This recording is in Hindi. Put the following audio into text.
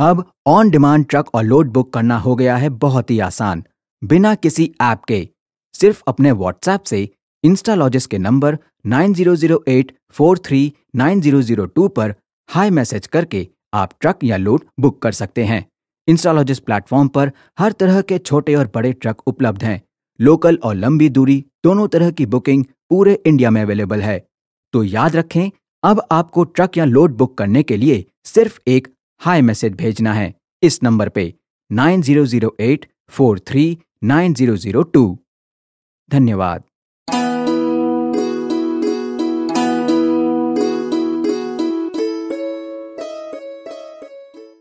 अब ऑन डिमांड ट्रक और लोड बुक करना हो गया है बहुत ही आसान बिना किसी ऐप के सिर्फ अपने व्हाट्सएप से इंस्टालॉजिस के नंबर 9008439002 पर हाई मैसेज करके आप ट्रक या लोड बुक कर सकते हैं इंस्टालॉजिस प्लेटफॉर्म पर हर तरह के छोटे और बड़े ट्रक उपलब्ध हैं लोकल और लंबी दूरी दोनों तरह की बुकिंग पूरे इंडिया में अवेलेबल है तो याद रखें अब आपको ट्रक या लोड बुक करने के लिए सिर्फ एक हाय मैसेज भेजना है इस नंबर पे nine zero zero eight four three nine zero zero two धन्यवाद